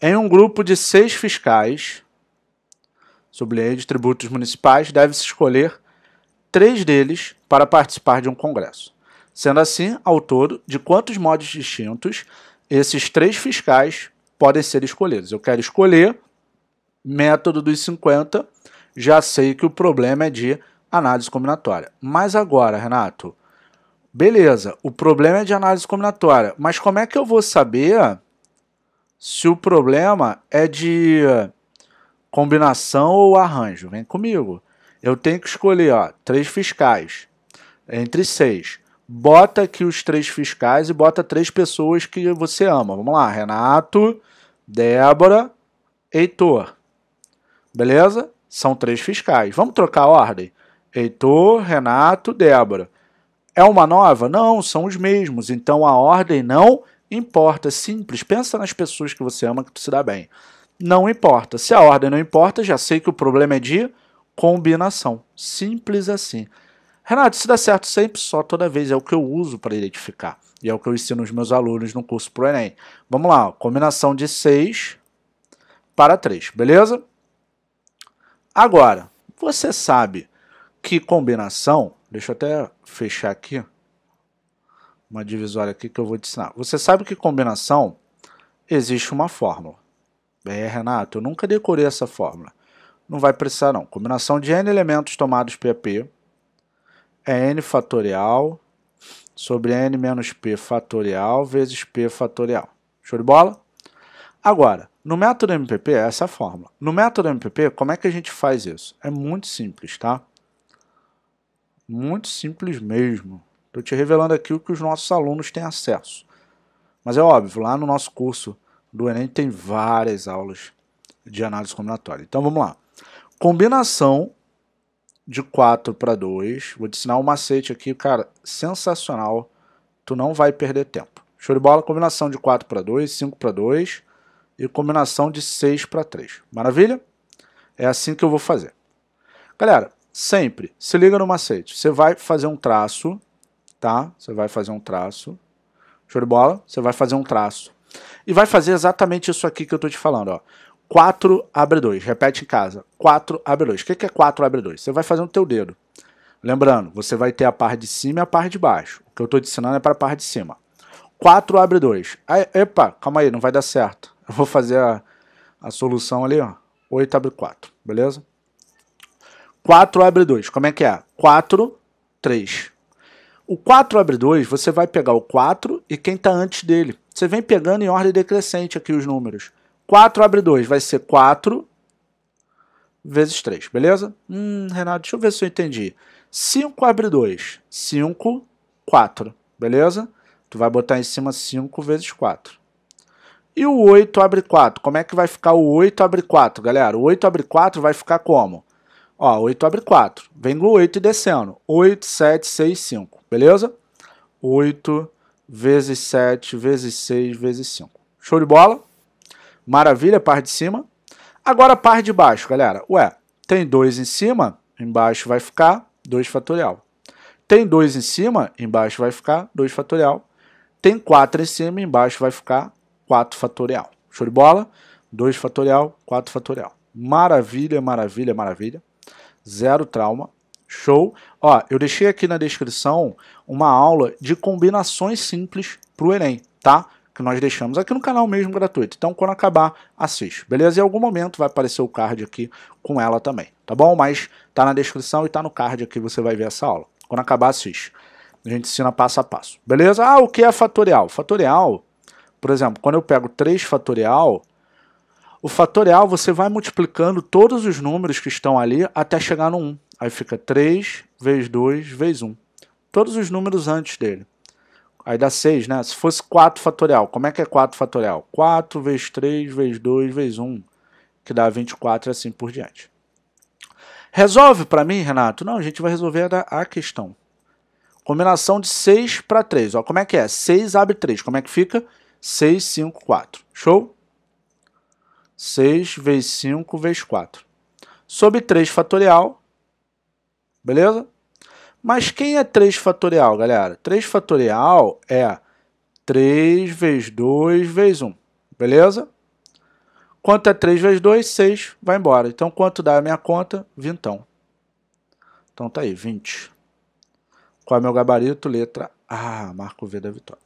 Em um grupo de seis fiscais, sob lei de tributos municipais, deve-se escolher três deles para participar de um congresso. Sendo assim, ao todo, de quantos modos distintos esses três fiscais podem ser escolhidos? Eu quero escolher método dos 50, já sei que o problema é de análise combinatória. Mas agora, Renato, beleza, o problema é de análise combinatória, mas como é que eu vou saber se o problema é de combinação ou arranjo. Vem comigo. Eu tenho que escolher ó, três fiscais entre seis. Bota aqui os três fiscais e bota três pessoas que você ama. Vamos lá, Renato, Débora, Heitor. Beleza? São três fiscais. Vamos trocar a ordem? Heitor, Renato, Débora. É uma nova? Não, são os mesmos. Então a ordem não Importa, simples. Pensa nas pessoas que você ama que tu se dá bem. Não importa. Se a ordem não importa, já sei que o problema é de combinação. Simples assim. Renato, se dá certo sempre, só toda vez. É o que eu uso para identificar. E é o que eu ensino os meus alunos no curso pro Enem. Vamos lá, combinação de 6 para 3, beleza? Agora, você sabe que combinação. Deixa eu até fechar aqui uma divisória aqui que eu vou te ensinar. Você sabe que combinação existe uma fórmula. Bem, é, Renato, eu nunca decorei essa fórmula. Não vai precisar não. Combinação de n elementos tomados p é n fatorial sobre n menos p fatorial vezes p fatorial. Show de bola? Agora, no método MPP, é essa é a fórmula. No método MPP, como é que a gente faz isso? É muito simples, tá? Muito simples mesmo. Estou te revelando aqui o que os nossos alunos têm acesso. Mas é óbvio, lá no nosso curso do Enem tem várias aulas de análise combinatória. Então vamos lá. Combinação de 4 para 2. Vou te ensinar um macete aqui, cara, sensacional. Tu não vai perder tempo. Show de bola, combinação de 4 para 2, 5 para 2 e combinação de 6 para 3. Maravilha? É assim que eu vou fazer. Galera, sempre se liga no macete. Você vai fazer um traço tá? Você vai fazer um traço. Show de bola? Você vai fazer um traço. E vai fazer exatamente isso aqui que eu tô te falando, ó. 4 abre 2, repete em casa. 4 abre 2. O que é 4 abre 2? Você vai fazer no teu dedo. Lembrando, você vai ter a parte de cima e a parte de baixo. O que eu tô te ensinando é para a parte de cima. 4 abre 2. Aí, epa, calma aí, não vai dar certo. Eu vou fazer a, a solução ali, ó. 8 abre 4, beleza? 4 abre 2, como é que é? 4, 3. O 4 abre 2, você vai pegar o 4 e quem está antes dele. Você vem pegando em ordem decrescente aqui os números. 4 abre 2 vai ser 4 vezes 3, beleza? Hum, Renato, deixa eu ver se eu entendi. 5 abre 2, 5, 4, beleza? Tu vai botar em cima 5 vezes 4. E o 8 abre 4, como é que vai ficar o 8 abre 4, galera? O 8 abre 4 vai ficar como? Ó, 8 abre 4, vem o 8 e descendo. 8, 7, 6, 5 beleza? 8 vezes 7 vezes 6 vezes 5. Show de bola? Maravilha, parte de cima. Agora a parte de baixo, galera. Ué, tem 2 em cima, embaixo vai ficar 2 fatorial. Tem 2 em cima, embaixo vai ficar 2 fatorial. Tem 4 em cima, embaixo vai ficar 4 fatorial. Show de bola? 2 fatorial, 4 fatorial. Maravilha, maravilha, maravilha. Zero trauma. Show? Ó, eu deixei aqui na descrição uma aula de combinações simples para o Enem, tá? Que nós deixamos aqui no canal mesmo gratuito. Então, quando acabar, assiste, beleza? Em algum momento vai aparecer o card aqui com ela também, tá bom? Mas tá na descrição e tá no card aqui, você vai ver essa aula. Quando acabar, assiste. A gente ensina passo a passo, beleza? Ah, o que é fatorial? Fatorial, por exemplo, quando eu pego 3 fatorial, o fatorial você vai multiplicando todos os números que estão ali até chegar no 1. Aí fica 3 vezes 2 vezes 1. Todos os números antes dele. Aí dá 6, né? Se fosse 4 fatorial, como é que é 4 fatorial? 4 vezes 3 vezes 2 vezes 1, que dá 24 e assim por diante. Resolve para mim, Renato? Não, a gente vai resolver a, a questão. Combinação de 6 para 3. Ó, como é que é? 6 abre 3. Como é que fica? 6, 5, 4. Show? 6 vezes 5 vezes 4. Sobre 3 fatorial, beleza? Mas quem é 3 fatorial, galera? 3 fatorial é 3 vezes 2 vezes 1, beleza? Quanto é 3 vezes 2? 6, vai embora. Então, quanto dá a minha conta? Vintão. Então tá aí, 20. Qual é meu gabarito? Letra A, marco V da vitória.